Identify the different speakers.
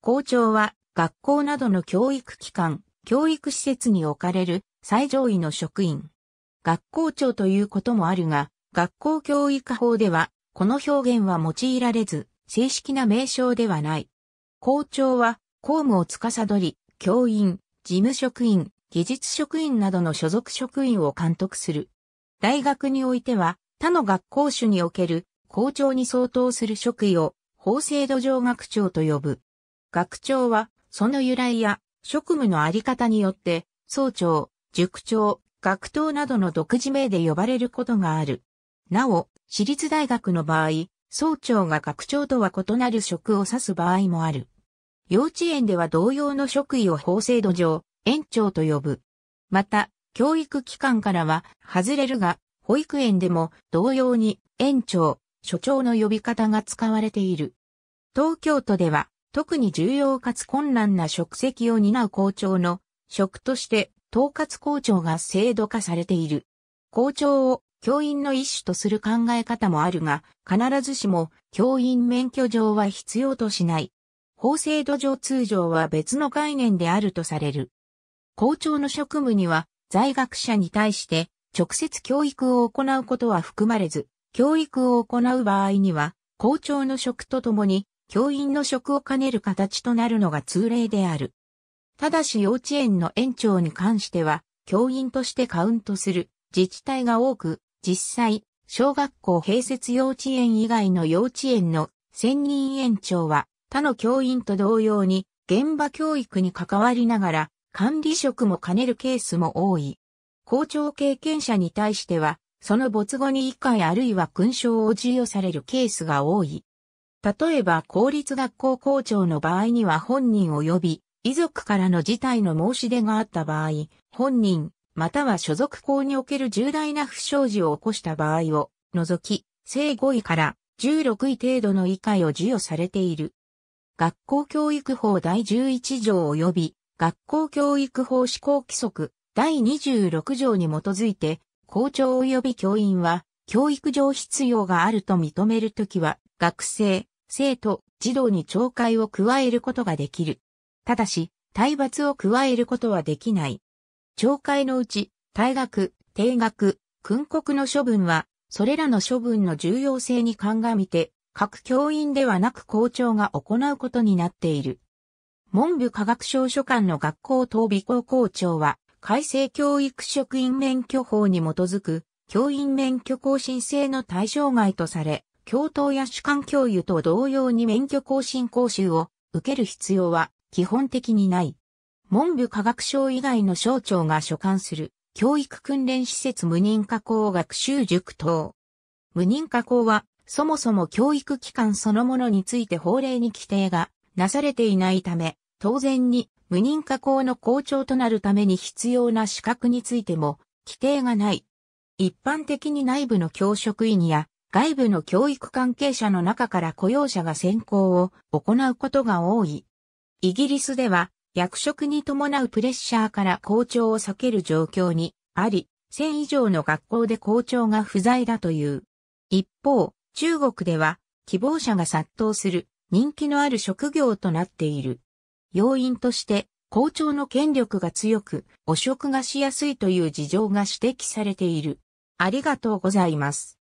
Speaker 1: 校長は学校などの教育機関、教育施設に置かれる最上位の職員。学校長ということもあるが、学校教育法では、この表現は用いられず、正式な名称ではない。校長は、公務を司り、教員、事務職員、技術職員などの所属職員を監督する。大学においては、他の学校種における校長に相当する職位を法制度上学長と呼ぶ。学長は、その由来や職務のあり方によって、総長、塾長、学頭などの独自名で呼ばれることがある。なお、私立大学の場合、総長が学長とは異なる職を指す場合もある。幼稚園では同様の職位を法制度上、園長と呼ぶ。また、教育機関からは外れるが、保育園でも同様に園長、所長の呼び方が使われている。東京都では特に重要かつ困難な職責を担う校長の職として統括校長が制度化されている。校長を教員の一種とする考え方もあるが、必ずしも教員免許上は必要としない。法制度上通常は別の概念であるとされる。校長の職務には在学者に対して直接教育を行うことは含まれず、教育を行う場合には校長の職とともに教員の職を兼ねる形となるのが通例である。ただし幼稚園の園長に関しては、教員としてカウントする自治体が多く、実際、小学校併設幼稚園以外の幼稚園の専任園長は、他の教員と同様に、現場教育に関わりながら、管理職も兼ねるケースも多い。校長経験者に対しては、その没後に以下あるいは勲章を授与されるケースが多い。例えば公立学校校長の場合には本人及び遺族からの事態の申し出があった場合、本人、または所属校における重大な不祥事を起こした場合を除き、正5位から16位程度の以下を授与されている。学校教育法第11条及び学校教育法施行規則第26条に基づいて、校長及び教員は教育上必要があると認めるときは、学生、生徒、児童に懲戒を加えることができる。ただし、体罰を加えることはできない。懲戒のうち、退学、定額、訓告の処分は、それらの処分の重要性に鑑みて、各教員ではなく校長が行うことになっている。文部科学省所管の学校等備校校長は、改正教育職員免許法に基づく、教員免許更新制の対象外とされ、教頭や主管教諭と同様に免許更新講習を受ける必要は基本的にない。文部科学省以外の省庁が所管する教育訓練施設無認可校学習塾等。無認可校はそもそも教育機関そのものについて法令に規定がなされていないため、当然に無認可校の校長となるために必要な資格についても規定がない。一般的に内部の教職員や外部の教育関係者の中から雇用者が選考を行うことが多い。イギリスでは役職に伴うプレッシャーから校長を避ける状況にあり、1000以上の学校で校長が不在だという。一方、中国では希望者が殺到する人気のある職業となっている。要因として校長の権力が強く汚職がしやすいという事情が指摘されている。ありがとうございます。